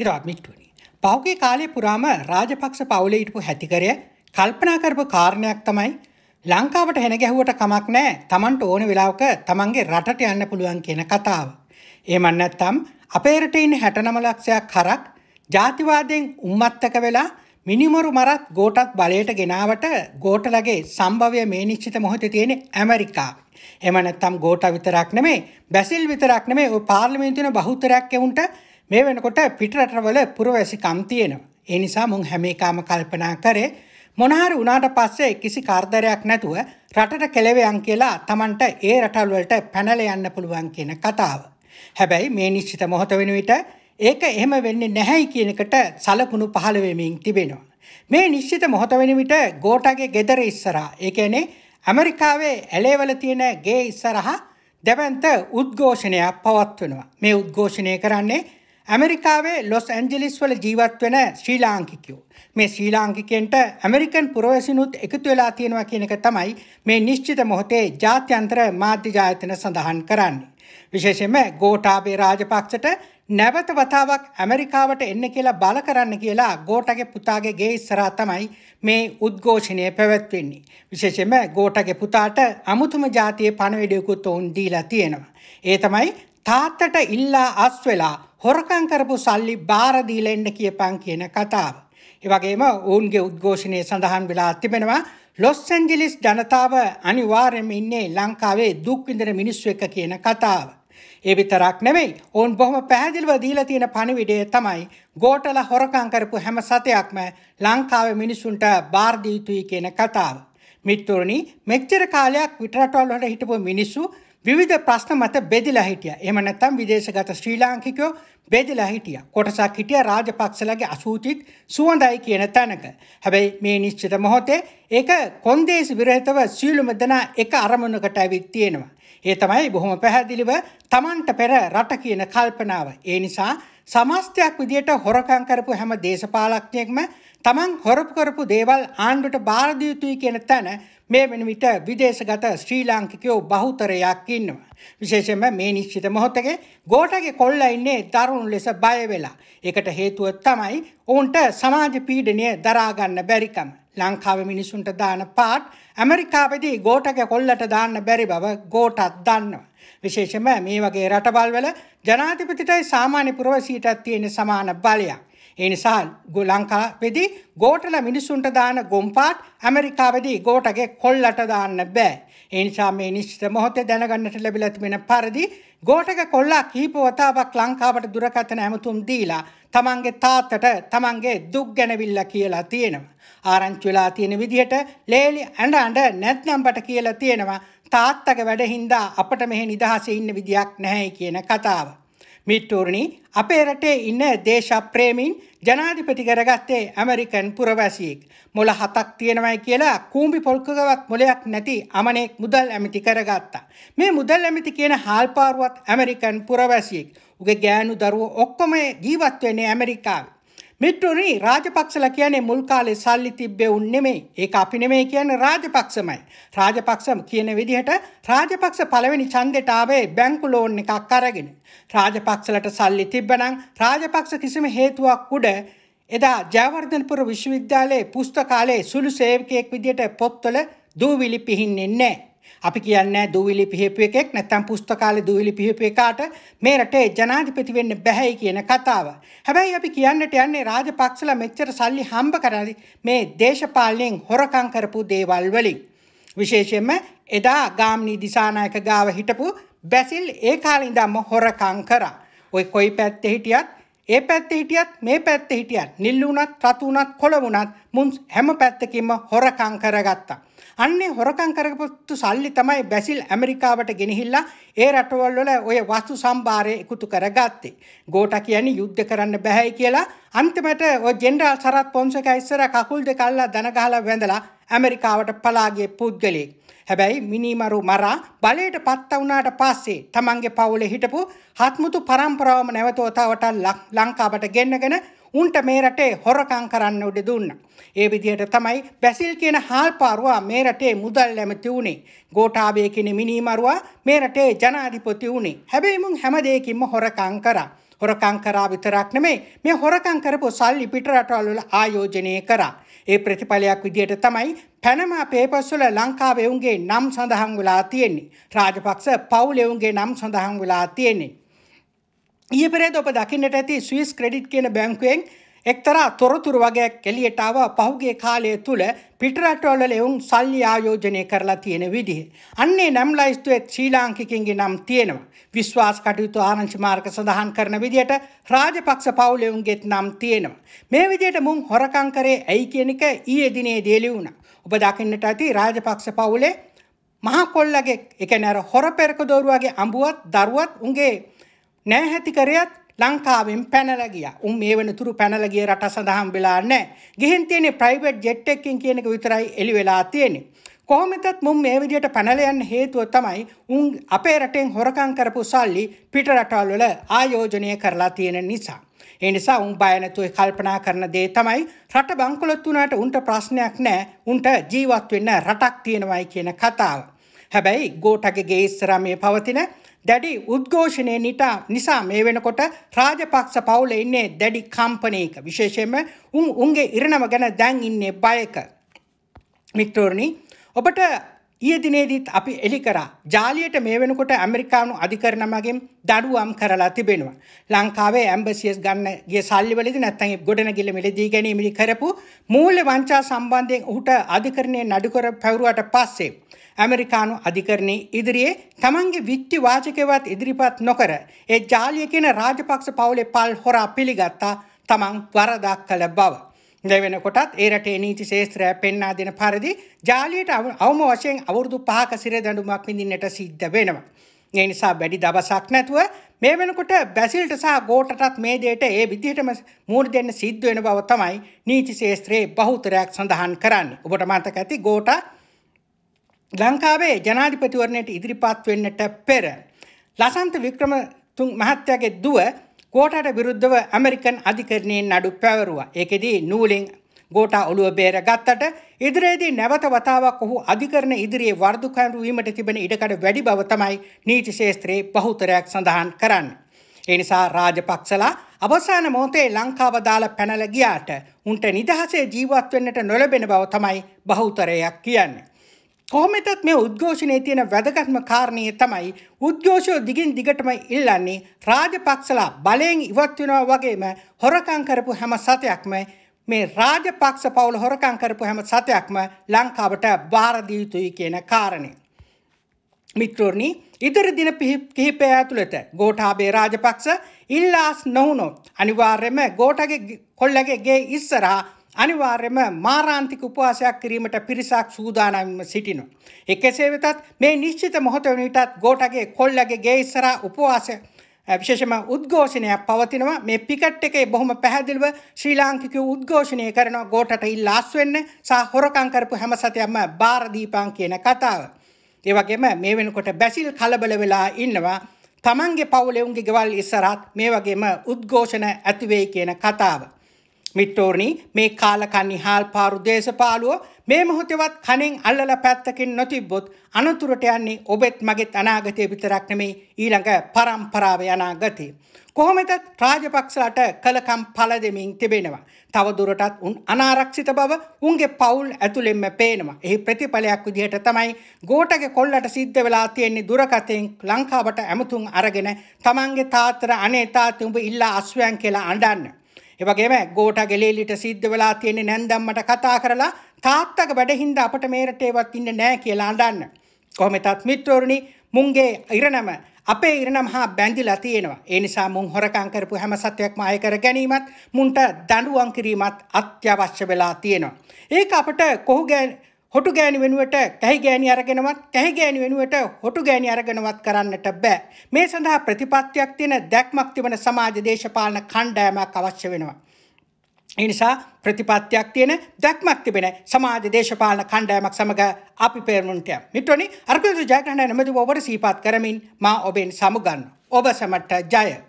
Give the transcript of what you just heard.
හිරාත්මික්ටුවනි. පෞගේ කාලය පුරාම රාජපක්ෂ පවුල ඉටපු හැතිකරය කල්පනාකරපු කාරණයක් තමයි ලංකාවට හැන ගැහුවට කමක් නෑ තමන්ට ඕන වෙලාවක තමන්ගේ රටට යන්න පුළුවන් කියන කතාව. ඒමන්නත්තම් අපේරටයින් හැටනමලක්ෂයක් කරක් ජාතිවාදයෙන් උම්මත්තක වෙලා මිනිමරු මරත් ගෝටත් බලයට ගෙනාවට ගෝටලගේ සම්භවය මේ නිශ්චිත මොහොත තියෙන ඇමරිකා. එමනත්තම් ගෝට විතරක් නෙමේ බැසිල් විතරක් නෙමේ පාර්ලිමේන්තින බහුතරයක් එවුන්ට මේ වෙනකොට පිටරටවල පුරවැසිකම් තියෙනවා. ඒ නිසා මුන් හැම එකම කල්පනා කරේ මොනහරි වුණාට පස්සේ කිසි කාර්දරයක් නැතුව රටට කෙලවෙයන් කියලා Tamanට ඒ රටවල් වලට පැනල යන්න පුළුවන් කියන කතාව. හැබැයි මේ නිශ්චිත මොහොත වෙන විට ඒක එහෙම වෙන්නේ නැහැයි කියන එකට සලකුණු පහළ වෙමින් තිබෙනවා. මේ නිශ්චිත මොහොත වෙන විට ගෝටාගේ ගෙදර ඉස්සරහා ඒ කියන්නේ ඇමරිකාවේ ඇලේවල තියෙන ගේ ඉස්සරහා දෙවන්ත උද්ඝෝෂණයක් පවත්වනවා. මේ උද්ඝෝෂණය කරන්නේ ඇමරිකාවේ ලොස් ඇන්ජලිස් වල ජීවත් වෙන ශ්‍රී ලාංකිකයෝ. මේ ශ්‍රී ලාංකිකයන්ට ඇමරිකන් පුරවැසිනුත් එකතු වෙලා තියෙනවා කියන එක තමයි මේ නිශ්චිත මොහොතේ ජාත්‍යන්තර මාධ්‍ය ජායතන සඳහන් කරන්නේ. විශේෂයෙන්ම ගෝඨාභය රාජපක්ෂට නැවත වතාවක් ඇමරිකාවට එන්න කියලා බල කරන්න කියලා ගෝටගේ පුතාගේ ගේ ඉස්සරහා තමයි මේ උද්ඝෝෂණය පැවැත්වෙන්නේ. විශේෂයෙන්ම ගෝටගේ පුතාට අමුතුම જાතියේ පණවිඩයකුත් වුන් දීලා තියෙනවා. ඒ තමයි තාත්තට ඉල්ලා අස් වෙලා හොරකම් කරපු සල්ලි බාර දීලා එන්න කියපන් කියන කතාව. ඒ වගේම ඔවුන්ගේ උද්ඝෝෂණයේ සඳහන් වෙලා තිබෙනවා ලොස් ඇන්ජලිස් ජනතාව අනිවාර්යයෙන්ම ඉන්නේ ලංකාවේ දුක් විඳින මිනිස්සු එක්ක කියන කතාව. ඒ විතරක් නෙමෙයි ඔවුන් බොහොම පැහැදිලිව දීලා තියෙන පණිවිඩය තමයි ගෝඨල හොරකම් කරපු හැම සතයක්ම ලංකාවේ මිනිසුන්ට බාර දී යුතුයි කියන කතාව. මිත්‍රෝනි මෙච්චර කාලයක් විතරටවල වල හිටපු මිනිස්සු විවිධ ප්‍රශ්න මත බෙදිලා හිටියා. එහෙම නැත්නම් විදේශගත ශ්‍රී ලාංකිකයෝ බෙදිලා හිටියා. කොටසක් හිටියා රාජපක්ෂලගේ අසූචිත් සුවඳයි කියන තැනක. හැබැයි මේ නිශ්චිත මොහොතේ ඒක කොන්දේසි විරහිතව සීලුම දෙනා එක අරමුණකට ඇවිත් තියෙනවා. ඒ තමයි බොහොම පැහැදිලිව Tamanට පෙර රට කියන කල්පනාව. ඒ නිසා සමස්තයක් විදියට හොරකම් කරපු හැම දේශපාලඥයෙක්ම Taman හොරපු කරපු දේවල් ආණ්ඩුවට බාර දිය කියන තැන මේ වෙන විට විදේශගත ශ්‍රී ලාංකිකයෝ බහුතරයක් ඉන්නවා. විශේෂයෙන්ම මේ නිශ්චිත මොහොතේ ගෝඨගේ කොල්ලා ඉන්නේ දරුණු ලෙස බය වෙලා. ඒකට හේතුව තමයි ඔවුන්ට සමාජ පීඩනය දරා ගන්න බැරිකම. ලංකාව මිනිසුන්ට දාන පාට් ඇමරිකාවේදී ගෝටක කොල්ලට දාන්න බැරි බව ගෝටත් දන්නවා. විශේෂම මේ වගේ රටවල් වල ජනාධිපතිටයි සාමාන්‍ය පුරවැසියටත් තියෙන සමාන බලයක්. ඒ නිසා ලංකාවේදී ගෝටල මිනිසුන්ට දාන ගොම්පාත් ඇමරිකාවේදී ගෝටගේ කොල්ලට දාන්න බෑ. ඒ නිසා මේ නිශ්චිත මොහොතේ දැනගන්නට ලැබිලා තිබෙන පරිදි ගෝඨක කොල්ලා කීප වතාවක් ලංකාවට දුරකථන ඇමතුම් දීලා තමන්ගේ තාත්තට තමන්ගේ දුක් ගැනවිල්ල කියලා තියෙනවා. ආරංචි වෙලා තියෙන විදිහට ලේලි ඇඬ ඇඬ නැත්නම්බට කියලා තියෙනවා තාත්තගේ වැඩ හින්දා අපට මෙහෙ නිදහසේ ඉන්න විදියක් නැහැ කියන කතාව. මිට්ටුරුනි අපේ රටේ ඉන්න දේශප්‍රේමීන් ජනාධිපති කරගත්තේ ඇමරිකන් පුරවැසියෙක් මොල හතක් තියෙනවයි කියලා කූඹි පොල්කකවත් මොලයක් නැති අමනෙක් මුදල් ඇමිති කරගත්තා. මේ මුදල් ඇමිති කියන හාල්පාරුවත් ඇමරිකන් පුරවැසියෙක්. උගේ ගෑනු දරුවෝ ඔක්කොම ජීවත් වෙන්නේ ඇමරිකාවේ. මිට්ටුනි රාජපක්ෂලා කියන්නේ මුල් කාලේ සල්ලි තිබ්බේ උන් නෙමෙයි. ඒක අපි නෙමෙයි කියන්නේ රාජපක්ෂමයි. රාජපක්ෂම කියන විදිහට රාජපක්ෂ පළවෙනි ඡන්දෙට ආවේ බැංකු ලෝන් එකක් අරගෙන. රාජපක්ෂලට සල්ලි තිබ්බනම් රාජපක්ෂ කිසිම හේතුවක් උඩ එදා ජයවර්ධනපුර විශ්වවිද්‍යාලයේ පුස්තකාලයේ සුළු සේවකයෙක් විදිහට පොත්වල දූවිලි පිහින්නේ නැහැ. අපි කියන්නේ දූවිලි පිහිපු එකෙක් නැත්නම් පුස්තකාලේ දූවිලි පිහිපු එකාට මේ රටේ ජනාධිපති වෙන්න බැහැයි කියන කතාව. හැබැයි අපි කියන්නට යන්නේ රාජපක්ෂලා මෙච්චර සල්ලි හම්බ කරලා මේ දේශපාලනයෙන් හොරකම් කරපු දේවල් වලින්. විශේෂයෙන්ම එදා ගාම්නී දිසානායක ගාව හිටපු බැසිල් ඒ කාලේ ඉඳන්ම හොරකම් කරා. ওই කොයි පැත්තේ හිටියත් ඒ පැත්තේ හිටියත් මේ පැත්තේ හිටියත් නිල් වුණත් රතු වුණත් කොළ වුණත් මුන් හැම පැත්තකින්ම හොරකම් කරගත්තා. අන්නේ හොරකම් කරපු සල්ලි තමයි බැසිල් ඇමරිකාවට ගෙනහිල්ලා ඒ රටවල් වල ඔය වස්තු සම්භාරය එකතු කරගත්තේ. ගෝටා කියන්නේ යුද්ධ කරන්න බෑයි කියලා අන්තිමට ඔය ජෙනරාල් සරත් පොන්සේකා ඉස්සර කකුල් දෙක අල්ලා දන ගහලා වැඳලා ඇමරිකාවට පලා ගිය පුද්ගලෙක්. හැබැයි මිනිමරු මරා බලයට පත්ත වුණාට පස්සේ තමන්ගේ පවුලේ හිටපු හත්මුතු පරම්පරාවම නැවතෝතාවට ලංකාවට ගෙන්නගෙන උන්ට මේ රටේ හොරකම් කරන්න උඩ දුන්නා. ඒ විදිහට තමයි බැසිල් කියන හාල්පාරුවා මේ රටේ මුදල් ඇමති වුණේ. ගෝඨාභය කියන මිනිමරුවා මේ රටේ ජනාධිපති වුණේ. හැබැයි මුන් හැම දෙයකින්ම හොරකම් කරා. හොරකං කරා විතරක් නෙමෙයි මේ හොරකං කරපු සල්ලි පිටරටවල් වල ආයෝජනය කරා. ඒ ප්‍රතිඵලයක් විදියට තමයි පැනමා පේපර්ස් වල ලංකාවේ උන්ගේ නම් සඳහන් වෙලා තියෙන්නේ. රාජපක්ෂ පවුලේ උන්ගේ නම් සඳහන් වෙලා තියෙන්නේ. ඊයේ පෙරේද ඔබ දකින්නට ඇති ස්විස් ක්‍රෙඩිට් කියන බැංකුවෙන් එක්තරා තොරතුරු වගයක් එළියට ආවා පහුගිය කාලය තුල පිටරටවල එවුන් සල්ලි ආයෝජනය කරලා තියෙන විදිහ. අන්නේ නම් ලයිස්තුවේ ශ්‍රී ලාංකිකයින්ගේ නම් තියෙනවා. විශ්වාස කටයුතු ආරංචි මාර්ග සඳහන් කරන විදිහට රාජපක්ෂ පවුලෙවුන්ගේත් නම් තියෙනවා. මේ විදිහට මුන් හොරකම් කරේ ඇයි කියන එක ඊයේ දිනේදී ලියුණා. ඔබ දකින්නට ඇති රාජපක්ෂ පවුලේ මහා කොල්ලගේ ඒ කියන්නේ අර හොර පෙරක දෝරුවාගේ අඹුවත් දරුවත් උන්ගේ නැහැ හැති කරයත් ලංකාවෙන් පැනලා ගියා. උන් මේ වෙනතුරු පැනලා ගිය රට සඳහන් වෙලා නැහැ. ගිහින් තියෙන්නේ ප්‍රයිවට් ජෙට් එකකින් කියන එක විතරයි එළි වෙලා තියෙන්නේ. කොහොමදත් මුම් මේ විදියට පැනලා යන්න හේතුව තමයි උන් අපේ රටෙන් හොරකම් කරපු සල්ලි පිට රටවල් වල ආයෝජනය කරලා තියෙන නිසා. ඒ නිසා උන් බය නැතුව කල්පනා කරන දේ තමයි රට බංකොලොත් වුණාට උන්ට ප්‍රශ්නයක් නැහැ. උන්ට ජීවත් වෙන්න රටක් තියෙනවායි කියන කතාව. හැබැයි ගෝඨගේ ඉස්සරහා මේ පවතින දැඩි උද්ඝෝෂණය නිතා නිසා මේ වෙනකොට රාජපක්ෂ පවුල ඉන්නේ දැඩි කම්පනයක විශේෂයෙන්ම උන් උන්ගේ ඉරණම ගැන දැන් ඉන්නේ බයක මිත්‍රෝරණි ඔබට ඊයේ දිනේදීත් අපි එලි කරා ජාලියට මේ වෙනකොට ඇමරිකානු අධිකරණ මගින් දඩුවම් කරලා තිබෙනවා. ලංකාවේ ඇම්බසිස් ගන්න ගිය සල්ලි වලදී නැත්නම් ගොඩනැගිල්ල මිලදී ගැනීමලි කරපු මූල්‍ය වංචා සම්බන්ධයෙන් ඔහුට අධිකරණයේ නඩු කර පැවරුවට පස්සේ ඇමරිකානු අධිකරණය ඉදිරියේ තමන්ගේ විත්ති වාචකයවත් ඉදිරිපත් නොකර ඒ ජාලිය කියන රාජපක්ෂ පවුලේ පල් හොරා පිළිගත්තා තමන් වරදක් කළ බව. දෙවෙනකොටත් ඒ රටේ නීති ශේත්‍රය පෙන්වා දෙන පරිදි ජාලියට අවම වශයෙන් අවුරුදු පහක සිර දඬුමක් විඳින්නට සිද්ධ වෙනවා. ඒ නිසා වැඩි දවසක් නැතුව මේ වෙනකොට බැසිල්ට සහ ගෝටටත් මේ දෙයට ඒ විදිහටම මූණ දෙන්න සිද්ධ වෙන බව තමයි නීති ශේත්‍රයේ බහුතරයක් සඳහන් කරන්නේ. ඔබට මතක ඇති ගෝටා ලංකාවේ ජනාධිපතිවරණයට ඉදිරිපත් වෙන්නට පෙර ලසන්ත වික්‍රමතුංග මහත්තයාගේ දුව ගෝටාට විරුද්ධව ඇමරිකන් අධිකරණයෙන් නඩු පැවරුවා. ඒකෙදී නූලෙන් ගෝටා ඔළුව බේරගත්තට ඉදිරියේදී නැවත වතාවක් ඔහු අධිකරණ ඉදිරියේ වර්ධකරු වීමට තිබෙන ඉඩකඩ වැඩි බව තමයි නීති ශාස්ත්‍රයේ බහුතරයක් සඳහන් කරන්නේ. ඒ නිසා රාජපක්ෂලා අවසාන මොහොතේ ලංකාව දාලා පැනලා ගියාට උන්ට නිදහසේ ජීවත් වෙන්නට නොලැබෙන බව තමයි බහුතරයක් කියන්නේ. කොහොමටත් මේ උද්ඝෝෂණයේ තියෙන වැදගත්ම කාරණය තමයි උද්ඝෝෂය දිගින් දිගටම ඉල්ලන්නේ රාජපක්ෂලා බලයෙන් ඉවත් වෙනවා වගේම හොරකම් කරපු හැම සතයක්ම මේ රාජපක්ෂ පවුල හොරකම් කරපු හැම සතයක්ම ලංකාවට බාර දිය යුතුයි කියන කාරණේ. මිත්‍රෝනි ඉදිරි දින කිහිපය ඇතුළත ගෝඨාභය රාජපක්ෂ ඉල්ලාස් නොවුනොත් අනිවාර්යයෙන්ම ගෝඨගේ කොල්ලගේ ගේ ඉස්සරහා අනිවාර්යම මාරාන්තික උපවාසයක් කිරීමට පිරිසක් සූදානම්ව සිටිනවා. ඒ කෙසේ වෙතත් මේ නිශ්චිත මොහොත වෙනටත් ගෝටගේ කොල්ලගේ ගේ ඉස්සරහා උපවාස විශේෂම උද්ඝෝෂණයක් පවතිනවා. මේ පිකට් එකේ බොහොම පැහැදිලිව ශ්‍රී ලාංකිකයෝ උද්ඝෝෂණය කරනවා ගෝටට ඉල්ලාස් වෙන්න සහ හොරකම් කරපු හැම සතයක්ම බාර දීපන් කියන කතාව. ඒ වගේම මේ වෙනකොට බැසිල් කලබල වෙලා ඉන්නවා. තමන්ගේ පවුලේ උන්ගේ ගෙවල් ඉස්සරහත් මේ වගේම උද්ඝෝෂණ ඇති වෙයි කියන කතාව. මිට්ටෝරණි මේ කාලකන්නි හාල් පාරු දේශපාලුව මේ මොහොතවත් කණෙන් අල්ලල පැත්තකින් නොතිබ්බොත් අනතුරට යන්නේ ඔබෙත් මගෙත් අනාගතය විතරක් නෙමේ ඊළඟ පරම්පරාව යනාගතය. කොහොමෙතත් රාජපක්ෂලට කලකම් පල දෙමින් තිබෙනවා. තවදුරටත් උන් අනාරක්ෂිත බව උන්ගේ පවුල් ඇතුළෙන්ම පේනවා. එහි ප්‍රතිඵලයක් විදිහට තමයි ගෝටගේ කොල්ලට සිද්ධ වෙලා තියෙන්නේ දුරකතෙන් ලංකාවට ඇමතුම් අරගෙන තමන්ගේ තාත්තට අනේ තාත්තේ උඹ ඉල්ලා අස්වැයන් කියලා අඬන්න. එවගේම ගෝට ගෙලේලිට සිද්ධ වෙලා තියෙන්නේ නැන්දම්මට කතා කරලා තාත්තක වැඩහින්ද අපට මේ රටේවත් ඉන්න නෑ කියලා අඳන්න. කොහොමදත් මිත්‍රෝරුනි මුන්ගේ ඉරණම අපේ ඉරණම් හා බැඳිලා තියෙනවා. ඒ නිසා මුන් හොරකම් කරපු හැම සත්‍යයක්ම අය කර ගැනීමත් මුන්ට දඬුවම් කිරීමත් අත්‍යවශ්‍ය වෙලා තියෙනවා. ඒක අපට කොහොගේ හොටු ගෑනි වෙනුවට කැහි ගෑනි අරගෙනවත් කැහි ගෑනි වෙනුවට හොටු ගෑනි අරගෙනවත් කරන්නට බෑ. මේ සඳහා ප්‍රතිපත්තියක් තියෙන දැක්මක් තිබෙන සමාජ දේශපාලන කණ්ඩායමක් අවශ්‍ය වෙනවා. ඒ නිසා ප්‍රතිපත්තියක් තියෙන දැක්මක් තිබෙන සමාජ දේශපාලන කණ්ඩායමක් සමග අපි පෙරමුණට යමු. මිත්‍රනි අර්ගුද ජයග්‍රහණ නැමැති ඔබට සීපත් කරමින් මා ඔබෙන් සමුගන්නවා. ඔබ සමට ජය